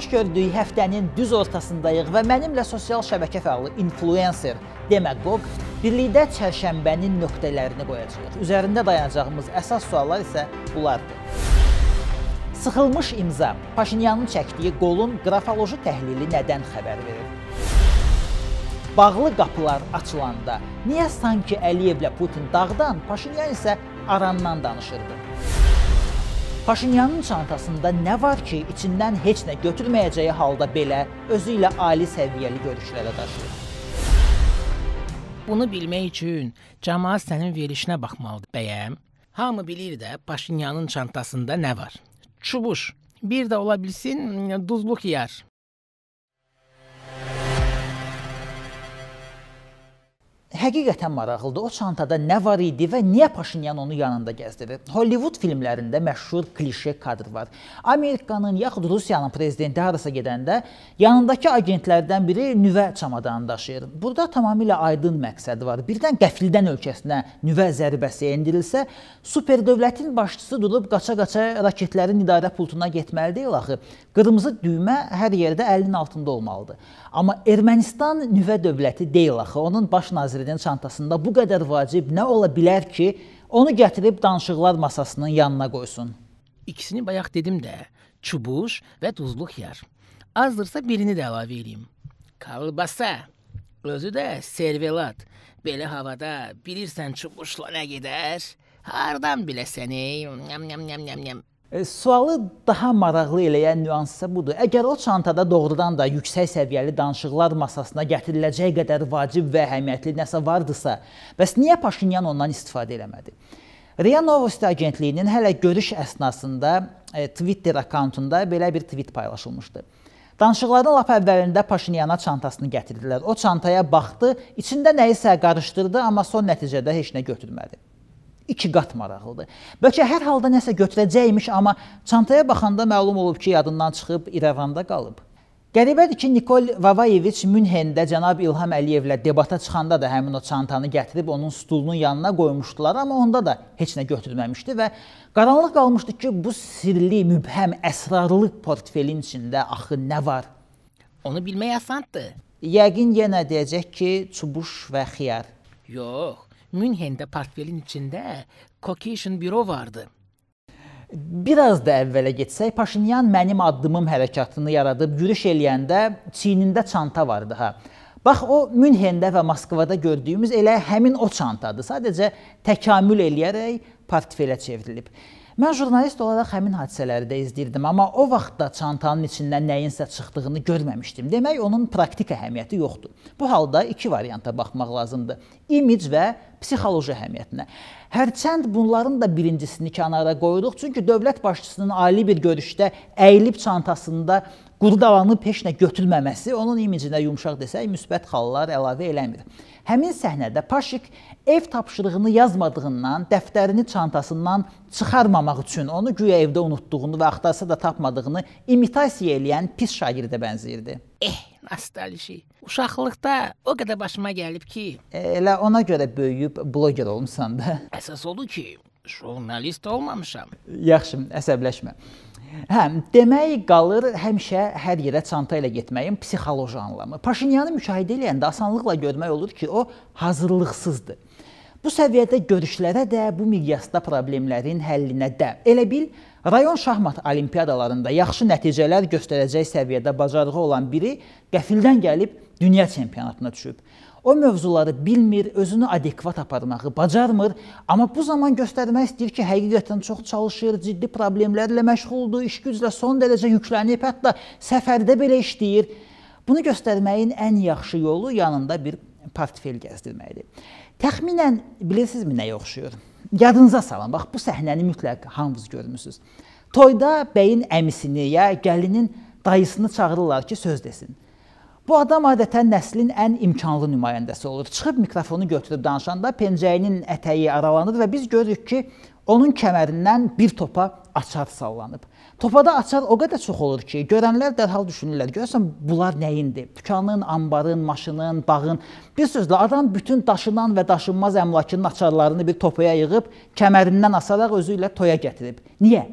Xoş gördük, həftənin düz ortasındayıq və mənimlə sosial şəbəkə fəalı influencer demagog birlikdə çərşənbənin nöqtələrini qoyacağıq. Üzərində dayanacağımız əsas suallar isə bunlardır. Sıxılmış imza Paşinyanın çəkdiyi qolun qrafoloji təhlili nədən xəbər verir? Bağlı qapılar açılanda niyə sanki Əliyevlə Putin dağdan, Paşinyan isə arandan danışırdı? Paşinyanın çantasında nə var ki, içindən heç nə götürməyəcəyi halda belə özü ilə ali səviyyəli görüşlərə daşıyır? Bunu bilmək üçün cəmaət sənin verişinə baxmalıdır, bəyəm. Hamı bilir də Paşinyanın çantasında nə var. Çubuş, bir də ola bilsin duzluq yar. həqiqətən maraqlıdır. O çantada nə var idi və niyə Paşinyan onu yanında gəzdirir? Hollywood filmlərində məşhur klişe kadr var. Amerikanın yaxud Rusiyanın prezidenti harasa gedəndə yanındakı agentlərdən biri nüvə çamadanı daşıyır. Burada tamamilə aydın məqsəd var. Birdən qəfildən ölkəsinə nüvə zərbəsi endirilsə, superdövlətin başçısı durub qaça-qaça raketlərin idarə pultuna getməli deyil axı. Qırmızı düymə hər yerdə əlinin altında olmalıdır. Amma Ermənistan nüvə dövləti deyil axı. Onun baş naziri nazirinin çantasında bu qədər vacib nə ola bilər ki, onu gətirib danışıqlar masasının yanına qoysun? İkisini bayaq dedim də, çubuş və duzlu xiyar. Azdırsa birini də əlavə edeyim. Kalbasa, özü də servelat. Belə havada bilirsən çubuşla nə gedər? Hardan biləsən ey? Nyam nyam nyam nyam nyam. E, sualı daha maraqlı eləyən nüans isə budur. Əgər o çantada doğrudan da yüksək səviyyəli danışıqlar masasına gətiriləcək qədər vacib və əhəmiyyətli nəsə vardısa, bəs niyə Paşinyan ondan istifadə eləmədi? Ria Novosti agentliyinin hələ görüş əsnasında e, Twitter akkauntunda belə bir tweet paylaşılmışdı. Danışıqların lap əvvəlində Paşinyana çantasını gətirdilər. O çantaya baxdı, içində nəyisə qarışdırdı, amma son nəticədə heç nə götürmədi iki qat maraqlıdır. Bəlkə hər halda nəsə götürəcəkmiş, amma çantaya baxanda məlum olub ki, yadından çıxıb İrəvanda qalıb. Qəribədir ki, Nikol Vavayeviç Münhendə cənab İlham Əliyevlə debata çıxanda da həmin o çantanı gətirib onun stulunun yanına qoymuşdular, amma onda da heç nə götürməmişdi və qaranlıq qalmışdı ki, bu sirli, mübhəm, əsrarlı portfelin içində axı nə var? Onu bilmək asandır. Yəqin yenə deyəcək ki, çubuş və xiyar. Yox, Münhen'de portfelin içinde Caucasian Büro vardı. Biraz da əvvələ getsək, Paşinyan mənim addımım hərəkatını yaradıb yürüş eləyəndə çiynində çanta vardı ha. Bax o Münhendə və Moskvada gördüyümüz elə həmin o çantadır. Sadəcə təkamül eləyərək portfelə çevrilib. Mən jurnalist olaraq həmin hadisələri də izləyirdim, amma o vaxtda çantanın içindən nəyinsə çıxdığını görməmişdim. Demək, onun praktik əhəmiyyəti yoxdur. Bu halda iki varianta baxmaq lazımdır. İmic və psixoloji əhəmiyyətinə. Hərçənd bunların da birincisini kənara qoyduq, çünki dövlət başçısının ali bir görüşdə əyilib çantasında qurdalanıb heç nə götürməməsi onun imicinə yumşaq desək müsbət xallar əlavə eləmir. Həmin səhnədə Paşik ev tapşırığını yazmadığından, dəftərini çantasından çıxarmamaq üçün onu güya evdə unutduğunu və axtarsa da tapmadığını imitasiya edən pis şagirdə bənzəyirdi. Eh, nostalji. Uşaqlıqda o qədər başıma gəlib ki, elə ona görə böyüyüb bloger olmusan da. Əsas odur ki, Jurnalist olmamışam. Yaxşı, əsəbləşmə. Hə, demək qalır həmişə hər yerə çanta ilə getməyin psixoloji anlamı. Paşinyanı müşahidə edəndə asanlıqla görmək olur ki, o hazırlıqsızdır. Bu səviyyədə görüşlərə də, bu miqyasda problemlərin həllinə də. Elə bil rayon şahmat olimpiadalarında yaxşı nəticələr göstərəcək səviyyədə bacarığı olan biri qəfildən gəlib dünya çempionatına düşüb. O mövzuları bilmir, özünü adekvat aparmağı bacarmır, amma bu zaman göstərmək istəyir ki, həqiqətən çox çalışır, ciddi problemlərlə məşğuldur, iş güclə son dərəcə yüklənib, hətta səfərdə belə işləyir. Bunu göstərməyin ən yaxşı yolu yanında bir portfel gəzdirməkdir. Təxminən bilirsinizmi nəyə oxşuyur? Yadınıza salın. Bax bu səhnəni mütləq hamınız görmüsüz. Toyda bəyin əmisini ya gəlinin dayısını çağırırlar ki, söz desin. Bu adam adətən nəslin ən imkanlı nümayəndəsi olur. Çıxıb mikrofonu götürüb danışanda pencəyinin ətəyi aralanır və biz görürük ki, onun kəmərindən bir topa açar sallanıb. Topada açar o qədər çox olur ki, görənlər dərhal düşünürlər, görəsən bunlar nəyindir? Dükanın, anbarın, maşının, bağın. Bir sözlə adam bütün daşınan və daşınmaz əmlakının açarlarını bir topaya yığıb, kəmərindən asaraq özü ilə toya gətirib. Niyə?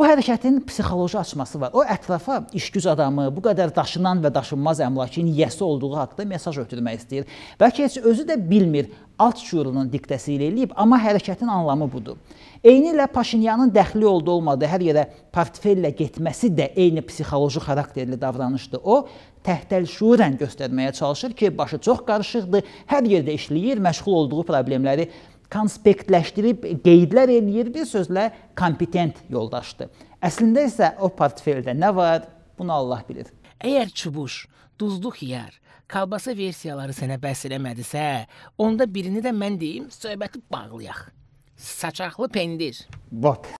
Bu hərəkətin psixoloji açması var. O ətrafa işgüc adamı, bu qədər daşınan və daşınmaz əmlakın yiyəsi olduğu haqqında mesaj ötürmək istəyir. Bəlkə heç özü də bilmir alt şüurunun diktəsi ilə eləyib, amma hərəkətin anlamı budur. Eynilə Paşinyanın dəxli oldu olmadı, hər yerə portfellə getməsi də eyni psixoloji xarakterli davranışdır. O, təhtəl şuurən göstərməyə çalışır ki, başı çox qarışıqdır, hər yerdə işləyir, məşğul olduğu problemləri konspektləşdirib qeydlər eləyir, bir sözlə kompetent yoldaşdır. Əslində isə o portfeldə nə var, bunu Allah bilir. Əgər çubuş, duzlu xiyar, kalbasa versiyaları sənə bəs eləmədisə, onda birini də mən deyim, söhbəti bağlayaq. Saçaqlı pendir. Bot.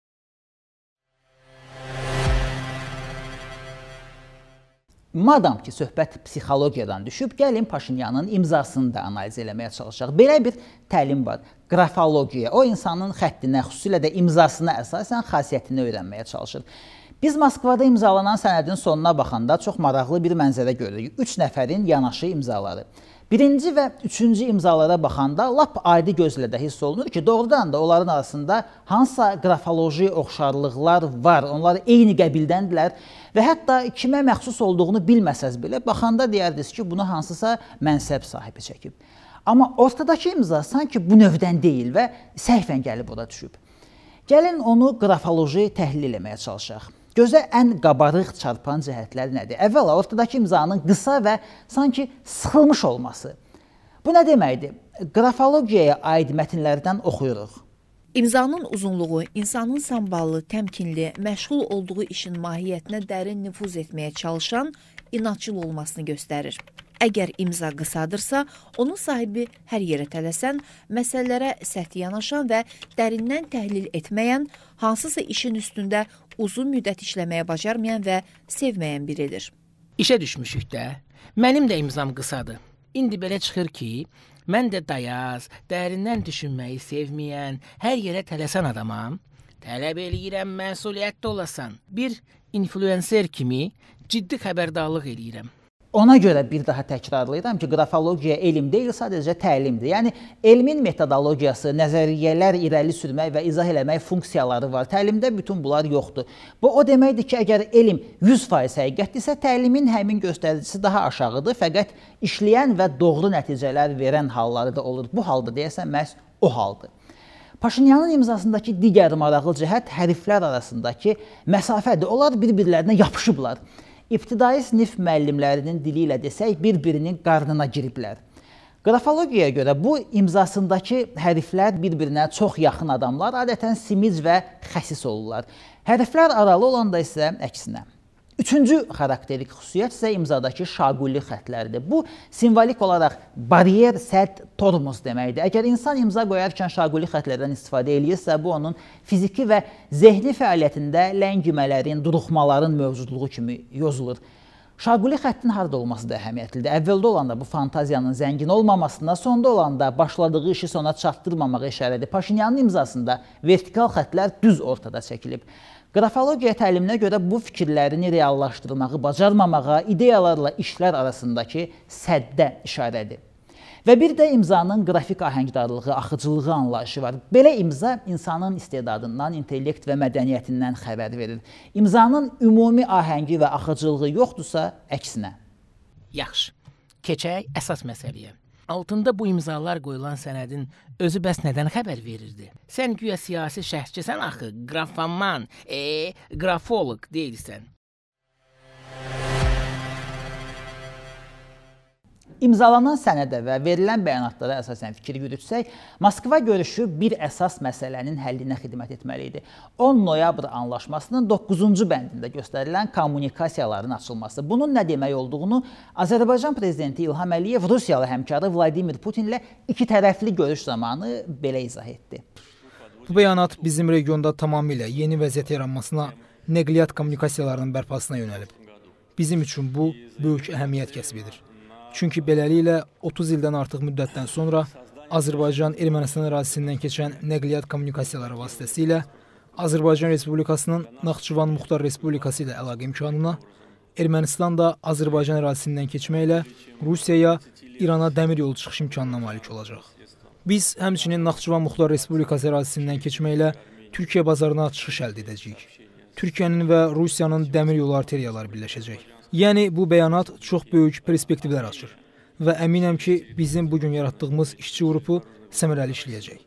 Madam ki, söhbət psixologiyadan düşüb, gəlin Paşinyanın imzasını da analiz eləməyə çalışaq. Belə bir təlim var qrafologiya, o insanın xəttinə, xüsusilə də imzasına əsasən xasiyyətini öyrənməyə çalışır. Biz Moskvada imzalanan sənədin sonuna baxanda çox maraqlı bir mənzərə görürük. 3 nəfərin yanaşı imzaları. Birinci və üçüncü imzalara baxanda lap adi gözlə də hiss olunur ki, doğrudan da onların arasında hansısa qrafoloji oxşarlıqlar var. Onlar eyni qəbildəndirlər və hətta kimə məxsus olduğunu bilməsəz belə baxanda deyərdiniz ki, bunu hansısa mənsəb sahibi çəkib. Amma ortadakı imza sanki bu növdən deyil və səhvən gəlib oda düşüb. Gəlin onu qrafoloji təhlil etməyə çalışaq. Gözə ən qabarıq çarpan cəhətləri nədir? Əvvəla ortadakı imzanın qısa və sanki sıxılmış olması. Bu nə deməkdir? Qrafologiyaya aid mətnlərdən oxuyuruq. İmzanın uzunluğu insanın samballı, təmkinli, məşğul olduğu işin mahiyyətinə dərin nüfuz etməyə çalışan inadçıl olmasını göstərir. Əgər imza qısadırsa, onun sahibi hər yerə tələsən, məsələlərə sərt yanaşan və dərindən təhlil etməyən, hansısa işin üstündə uzun müddət işləməyə bacarmayan və sevməyən biridir. İşə düşmüşük də. Mənim də imzam qısadır. İndi belə çıxır ki, mən də dayaz, dərindən düşünməyi sevməyən, hər yerə tələsən adamam. Tələb eləyirəm məsuliyyətli olasan. Bir influencer kimi ciddi xəbərdarlıq eləyirəm. Ona görə bir daha təkrarlayıram ki, qrafologiya elm deyil, sadəcə təlimdir. Yəni elmin metodologiyası, nəzəriyyələr irəli sürmək və izah eləmək funksiyaları var. Təlimdə bütün bunlar yoxdur. Bu o deməkdir ki, əgər elm 100% həqiqətdirsə, təlimin həmin göstəricisi daha aşağıdır, fəqət işləyən və doğru nəticələr verən halları da olur. Bu halda deyəsən məhz o haldır. Paşinyanın imzasındakı digər maraqlı cəhət hərflər arasındakı məsafədir. Onlar bir-birlərinə yapışıblar. İbtidai sinif müəllimlərinin dili ilə desək, bir-birinin qarnına giriblər. Qrafologiyaya görə bu imzasındakı hərflər bir-birinə çox yaxın adamlar adətən simic və xəsis olurlar. Hərflər aralı olanda isə əksinə. Üçüncü xarakterik xüsusiyyət isə imzadakı şaquli xətləridir. Bu simvolik olaraq baryer, sədd, tormoz deməkdir. Əgər insan imza qoyarkən şaquli xətlərdən istifadə eləyirsə, bu onun fiziki və zehni fəaliyyətindələngimələrin, duruxmaların mövcudluğu kimi yozulur. Şaquli xəttin harda olması da əhəmiyyətlidir. Əvvəldə olanda bu fantaziyanın zəngin olmamasına, sonda olanda başladığı işi sona çatdırmamağa işarədir. Paşinyanın imzasında vertikal xətlər düz ortada çəkilib. Qrafologiya təliminə görə bu fikirlərini reallaşdırmağı bacarmamağa, ideyalarla işlər arasındakı səddə işarədir. Və bir də imzanın qrafik ahəngdarlığı, axıcılığı anlayışı var. Belə imza insanın istedadından, intellekt və mədəniyyətindən xəbər verir. İmzanın ümumi ahəngi və axıcılığı yoxdursa, əksinə. Yaxşı. Keçək əsas məsələyə. Altında bu imzalar qoyulan sənədin özü bəs nədən xəbər verirdi? Sən güya siyasi şəxsçisən axı, qrafoman, e, qrafolog deyilsən. İmzalanan sənədə və verilən bəyanatlara əsasən fikir yürütsək, Moskva görüşü bir əsas məsələnin həllinə xidmət etməli idi. 10 noyabr anlaşmasının 9-cu bəndində göstərilən kommunikasiyaların açılması. Bunun nə demək olduğunu Azərbaycan prezidenti İlham Əliyev Rusiyalı həmkarı Vladimir Putinlə iki tərəfli görüş zamanı belə izah etdi. Bu bəyanat bizim regionda tamamilə yeni vəziyyət yaranmasına, nəqliyyat kommunikasiyalarının bərpasına yönəlib. Bizim üçün bu böyük əhəmiyyət kəsb edir. Çünki beləliklə 30 ildən artıq müddətdən sonra Azərbaycan Ermənistan ərazisindən keçən nəqliyyat kommunikasiyaları vasitəsilə Azərbaycan Respublikasının Naxçıvan Muxtar Respublikası ilə əlaqə imkanına, Ermənistan da Azərbaycan ərazisindən keçməklə Rusiyaya, İrana dəmir yolu çıxış imkanına malik olacaq. Biz həmçinin Naxçıvan Muxtar Respublikası ərazisindən keçməklə Türkiyə bazarına çıxış əldə edəcəyik. Türkiyənin və Rusiyanın dəmir yolu arteriyaları birləşəcək. Yəni bu bəyanat çox böyük perspektivlər açır və əminəm ki, bizim bu gün yaratdığımız işçi qrupu səmərəli işləyəcək.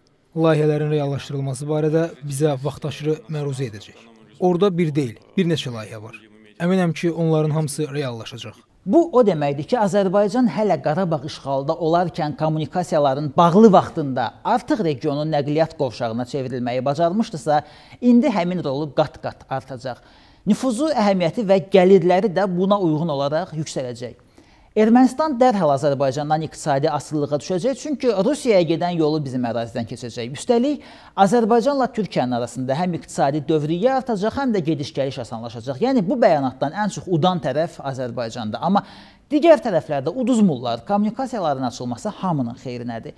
Layihələrin reallaşdırılması barədə bizə vaxtaşırı məruzə edəcək. Orda bir deyil, bir neçə layihə var. Əminəm ki, onların hamısı reallaşacaq. Bu o deməkdir ki, Azərbaycan hələ Qarabağ işğalda olarkən kommunikasiyaların bağlı vaxtında artıq regionun nəqliyyat qovşağına çevrilməyi bacarmışdısa, indi həmin rolu qat-qat artacaq. Nüfuzu əhəmiyyəti və gəlirləri də buna uyğun olaraq yüksələcək. Ermənistan dərhal Azərbaycandan iqtisadi asılılığa düşəcək, çünki Rusiyaya gedən yolu bizim ərazidən keçəcək. Üstəlik, Azərbaycanla Türkiyənin arasında həm iqtisadi dövriyyə artacaq, həm də gediş-gəliş asanlaşacaq. Yəni, bu bəyanatdan ən çox udan tərəf Azərbaycanda. Amma digər tərəflərdə uduzmurlar, kommunikasiyaların açılması hamının xeyrinədir.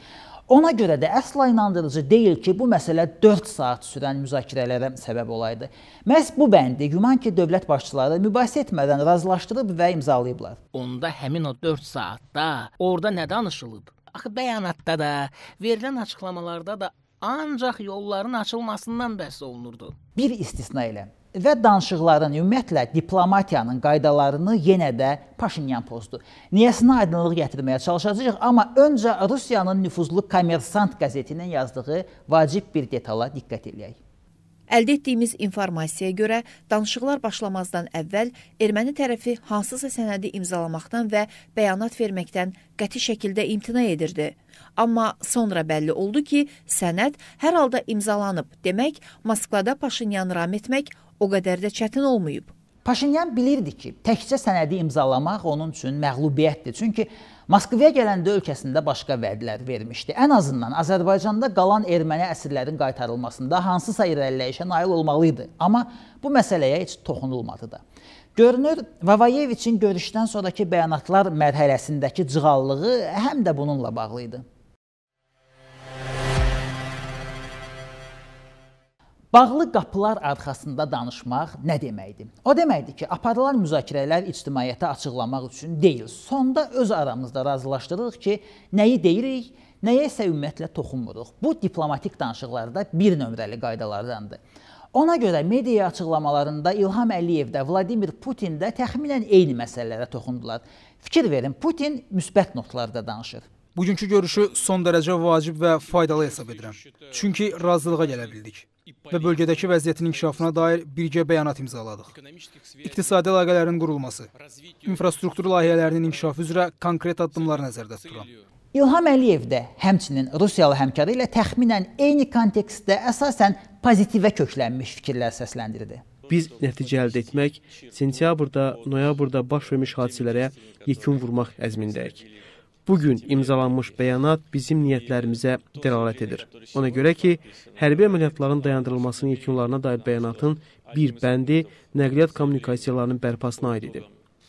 Ona görə də əsla inandırıcı deyil ki, bu məsələ 4 saat sürən müzakirələrə səbəb olaydı. Məhz bu bəndi güman ki, dövlət başçıları mübahisə etmədən razılaşdırıb və imzalayıblar. Onda həmin o 4 saatda orada nə danışılıb? Axı bəyanatda da, verilən açıqlamalarda da ancaq yolların açılmasından bəhs olunurdu. Bir istisna ilə və danışıqların ümumiyyətlə diplomatiyanın qaydalarını yenə də Paşinyan pozdu. Niyəsinə aydınlıq gətirməyə çalışacağıq, amma öncə Rusiyanın nüfuzlu Kommersant qəzetinin yazdığı vacib bir detala diqqət eləyək. Əldə etdiyimiz informasiyaya görə danışıqlar başlamazdan əvvəl erməni tərəfi hansısa sənədi imzalamaqdan və bəyanat verməkdən qəti şəkildə imtina edirdi. Amma sonra bəlli oldu ki, sənəd hər halda imzalanıb. Demək, Moskvada Paşinyanı ram etmək o qədər də çətin olmayıb. Paşinyan bilirdi ki, təkcə sənədi imzalamaq onun üçün məğlubiyyətdir. Çünki Moskvaya gələndə ölkəsində başqa vədlər vermişdi. Ən azından Azərbaycanda qalan erməni əsirlərin qaytarılmasında hansısa irəliləyişə nail olmalı idi. Amma bu məsələyə heç toxunulmadı da. Görünür, Vavayeviçin görüşdən sonrakı bəyanatlar mərhələsindəki cığallığı həm də bununla bağlı idi. Bağlı qapılar arxasında danışmaq nə deməkdir? O deməkdir ki, aparılan müzakirələr ictimaiyyətə açıqlamaq üçün deyil, sonda öz aramızda razılaşdırırıq ki, nəyi deyirik, nəyə isə ümumiyyətlə toxunmuruq. Bu diplomatik danışıqlarda bir nömrəli qaydalardandır. Ona görə media açıqlamalarında İlham Əliyev də, Vladimir Putin də təxminən eyni məsələlərə toxundular. Fikir verin, Putin müsbət notlarda danışır. Bugünkü görüşü son dərəcə vacib və faydalı hesab edirəm. Çünki razılığa gələ bildik və bölgədəki vəziyyətin inkişafına dair birgə bəyanat imzaladıq. İqtisadi əlaqələrin qurulması, infrastruktur layihələrinin inkişafı üzrə konkret addımlar nəzərdə tuturam. İlham Əliyev də həmçinin Rusiyalı həmkarı ilə təxminən eyni kontekstdə əsasən pozitivə köklənmiş fikirlər səsləndirdi. Biz nəticə əldə etmək, sentyabrda, noyabrda baş vermiş hadisələrə yekun vurmaq əzmindəyik. Bu gün imzalanmış bəyanat bizim niyyətlərimizə dəlalət edir. Ona görə ki, hərbi əməliyyatların dayandırılmasının yekunlarına dair bəyanatın bir bəndi nəqliyyat kommunikasiyalarının bərpasına aid idi.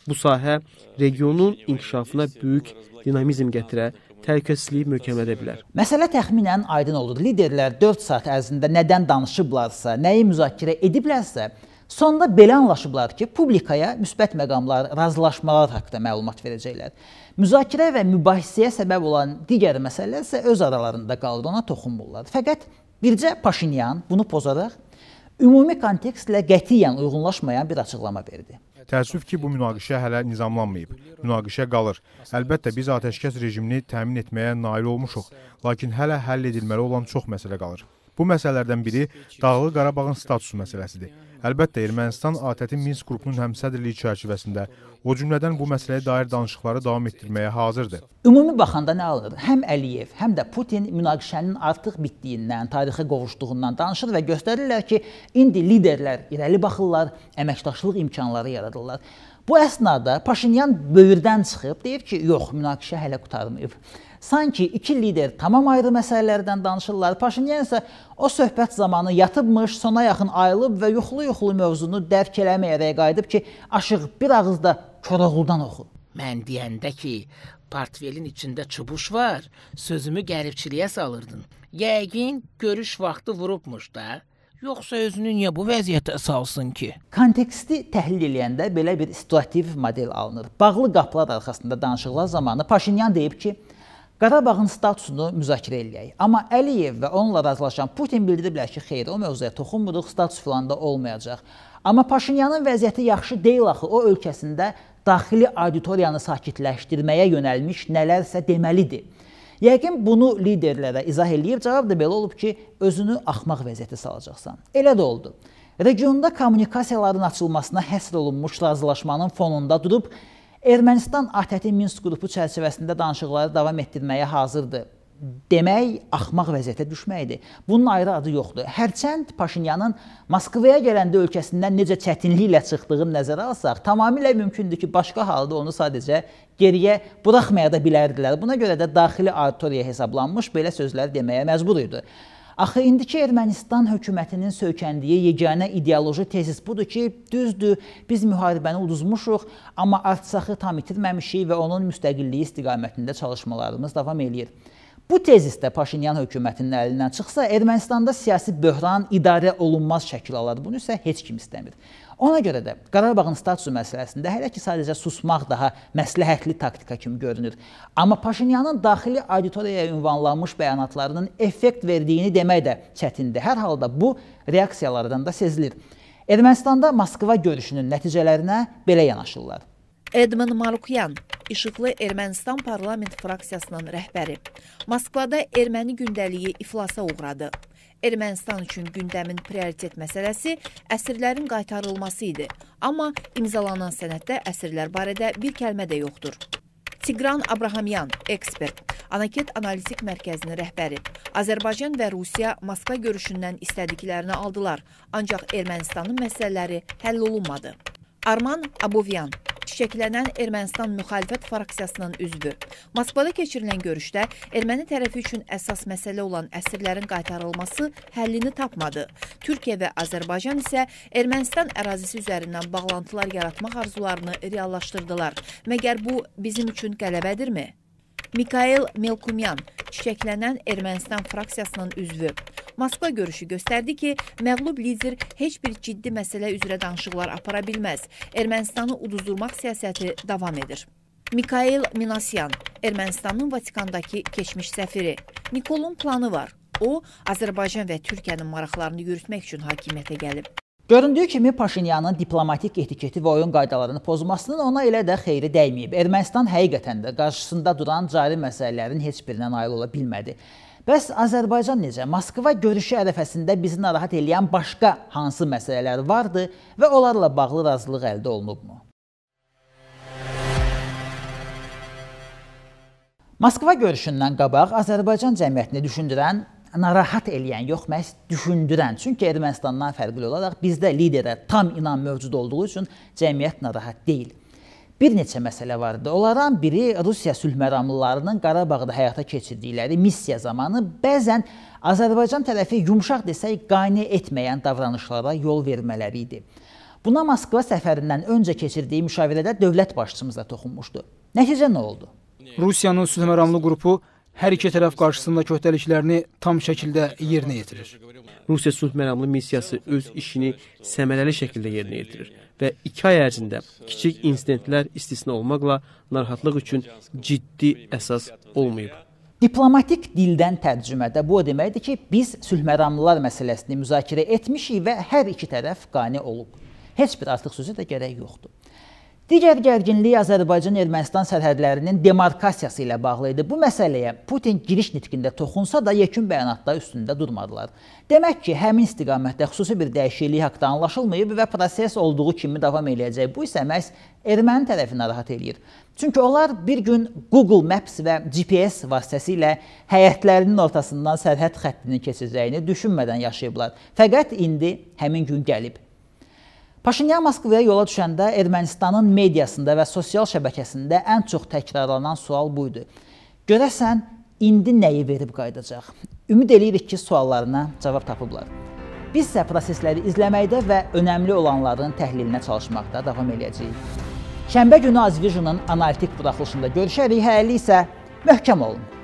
Bu sahə regionun inkişafına böyük dinamizm gətirə, təhlükəsizliyi möhkəmlədə bilər. Məsələ təxminən aydın oldu. Liderlər 4 saat ərzində nədən danışıblarsa, nəyi müzakirə ediblərsə, Sonda belə anlaşıblar ki, publikaya müsbət məqamlar, razılaşmalar haqqında məlumat verəcəklər. Müzakirə və mübahisəyə səbəb olan digər məsələlər isə öz aralarında qalır, ona toxunmurlar. Fəqət bircə Paşinyan bunu pozaraq ümumi kontekstlə qətiyyən uyğunlaşmayan bir açıqlama verdi. Təəssüf ki, bu münaqişə hələ nizamlanmayıb. Münaqişə qalır. Əlbəttə biz atəşkəs rejimini təmin etməyə nail olmuşuq, lakin hələ həll edilməli olan çox məsələ qalır. Bu məsələlərdən biri Dağlıq Qarabağın statusu məsələsidir. Əlbəttə, Ermənistan ATƏT-in Minsk qrupunun həmsədrliyi çərçivəsində, o cümlədən bu məsələyə dair danışıqları davam etdirməyə hazırdır. Ümumi baxanda nə alınır? Həm Əliyev, həm də Putin münaqişənin artıq bitdiyindən, tarixə qovuşduğundan danışır və göstərirlər ki, indi liderlər irəli baxırlar, əməkdaşlıq imkanları yaradırlar. Bu əsnada Paşinyan böyürdən çıxıb deyir ki, yox, münaqişə hələ qurtarmayıb. Sanki iki lider tamam ayrı məsələlərdən danışırlar. Paşinyan isə o söhbət zamanı yatıbmış, sona yaxın ayılıb və yuxulu-yuxulu mövzunu dərk eləməyərək qayıdıb ki, aşıq bir ağızda Koroğludan oxu. Mən deyəndə ki, portfelin içində çubuş var, sözümü qəribçiliyə salırdın. Yəqin görüş vaxtı vurubmuş da. Yoxsa özünü niyə bu vəziyyətə salsın ki? Konteksti təhlil edəndə belə bir situativ model alınır. Bağlı qapılar arxasında danışıqlar zamanı Paşinyan deyib ki, Qarabağın statusunu müzakirə eləyək. Amma Əliyev və onunla razılaşan Putin bildiriblər ki, xeyr, o mövzuya toxunmuruq, status filan da olmayacaq. Amma Paşinyanın vəziyyəti yaxşı deyil axı. O ölkəsində daxili auditoriyanı sakitləşdirməyə yönəlmiş nələrsə deməlidir. Yəqin bunu liderlərə izah eləyib, cavab da belə olub ki, özünü axmaq vəziyyətə salacaqsan. Elə də oldu. Regionda kommunikasiyaların açılmasına həsr olunmuş razılaşmanın fonunda durub Ermənistan ATƏT-in Minsk qrupu çərçivəsində danışıqları davam etdirməyə hazırdır demək axmaq vəziyyətə düşməkdir. Bunun ayrı adı yoxdur. Hərçənd Paşinyanın Moskvaya gələndə ölkəsindən necə çətinliklə çıxdığını nəzərə alsaq, tamamilə mümkündür ki, başqa halda onu sadəcə geriyə buraxmaya da bilərdilər. Buna görə də daxili auditoriya hesablanmış belə sözləri deməyə məcbur idi. Axı indiki Ermənistan hökumətinin söykəndiyi yeganə ideoloji tezis budur ki, düzdür, biz müharibəni uduzmuşuq, amma Artsaxı tam itirməmişik və onun müstəqilliyi istiqamətində çalışmalarımız davam eləyir. Bu tezisdə Paşinyan hökumətinin əlindən çıxsa, Ermənistanda siyasi böhran idarə olunmaz şəkil alar. Bunu isə heç kim istəmir. Ona görə də Qarabağın statusu məsələsində hələ ki sadəcə susmaq daha məsləhətli taktika kimi görünür. Amma Paşinyanın daxili auditoriyaya ünvanlanmış bəyanatlarının effekt verdiyini demək də çətindir. Hər halda bu reaksiyalardan da sezilir. Ermənistanda Moskva görüşünün nəticələrinə belə yanaşırlar. Edmund Malukyan, İşıqlı Ermənistan parlament fraksiyasının rəhbəri, Moskvada erməni gündəliyi iflasa uğradı. Ermənistan üçün gündəmin prioritet məsələsi əsirlərin qaytarılması idi. Amma imzalanan sənəddə əsirlər barədə bir kəlmə də yoxdur. Tigran Abrahamyan, ekspert, Anaket Analitik Mərkəzinin rəhbəri. Azərbaycan və Rusiya Moskva görüşündən istədiklərini aldılar, ancaq Ermənistanın məsələləri həll olunmadı. Arman Abovyan, çiçəklənən Ermənistan müxalifət fraksiyasının üzvü. Moskvada keçirilən görüşdə erməni tərəfi üçün əsas məsələ olan əsirlərin qaytarılması həllini tapmadı. Türkiyə və Azərbaycan isə Ermənistan ərazisi üzərindən bağlantılar yaratmaq arzularını reallaşdırdılar. Məgər bu bizim üçün qələbədirmi? Mikayel Melkumyan, çiçəklənən Ermənistan fraksiyasının üzvü. Moskva görüşü göstərdi ki, məğlub lider heç bir ciddi məsələ üzrə danışıqlar apara bilməz. Ermənistanı uduzurmaq siyasəti davam edir. Mikayel Minasyan, Ermənistanın Vatikandakı keçmiş səfiri. Nikolun planı var. O, Azərbaycan və Türkiyənin maraqlarını yürütmək üçün hakimiyyətə gəlib. Göründüyü kimi Paşinyanın diplomatik etiketi və oyun qaydalarını pozmasının ona elə də xeyri dəyməyib. Ermənistan həqiqətən də qarşısında duran cari məsələlərin heç birinə nail ola bilmədi. Bəs Azərbaycan necə? Moskva görüşü ərəfəsində bizi narahat eləyən başqa hansı məsələlər vardı və onlarla bağlı razılıq əldə olunubmu? Moskva görüşündən qabaq Azərbaycan cəmiyyətini düşündürən narahat eləyən yox, məhz düşündürən. Çünki Ermənistandan fərqli olaraq bizdə liderə tam inam mövcud olduğu üçün cəmiyyət narahat deyil. Bir neçə məsələ var idi. Onlardan biri Rusiya sülhməramlılarının Qarabağda həyata keçirdikləri missiya zamanı bəzən Azərbaycan tərəfi yumşaq desək qane etməyən davranışlara yol vermələri idi. Buna Moskva səfərindən öncə keçirdiyi müşavirədə dövlət başçımız da toxunmuşdu. Nəticə nə oldu? Rusiyanın sülhməramlı qrupu hər iki tərəf qarşısında köhdəliklərini tam şəkildə yerinə yetirir. Rusiya sülh məramlı missiyası öz işini səmərəli şəkildə yerinə yetirir və 2 ay ərzində kiçik insidentlər istisna olmaqla narahatlıq üçün ciddi əsas olmayıb. Diplomatik dildən tərcümədə bu o deməkdir ki, biz sülhməramlılar məsələsini müzakirə etmişik və hər iki tərəf qane olub. Heç bir artıq sözə də gərək yoxdur. Digər gərginlik Azərbaycan-Ermənistan sərhədlərinin demarkasiyası ilə bağlı idi. Bu məsələyə Putin giriş nitqində toxunsa da yekun bəyanatları üstündə durmadılar. Demək ki, həmin istiqamətdə xüsusi bir dəyişiklik haqqında anlaşılmayıb və proses olduğu kimi davam eləyəcək. Bu isə məhz erməni tərəfi narahat eləyir. Çünki onlar bir gün Google Maps və GPS vasitəsilə həyətlərinin ortasından sərhəd xəttini keçəcəyini düşünmədən yaşayıblar. Fəqət indi həmin gün gəlib. Paşinyan Moskvaya yola düşəndə Ermənistanın mediasında və sosial şəbəkəsində ən çox təkrarlanan sual bu idi. Görəsən indi nəyi verib qayıdacaq? Ümid eləyirik ki, suallarına cavab tapıblar. Biz isə prosesləri izləməkdə və önəmli olanların təhlilinə çalışmaqda davam eləyəcəyik. Şənbə günü Azvision'un analitik buraxılışında görüşərik. Hələlik isə möhkəm olun.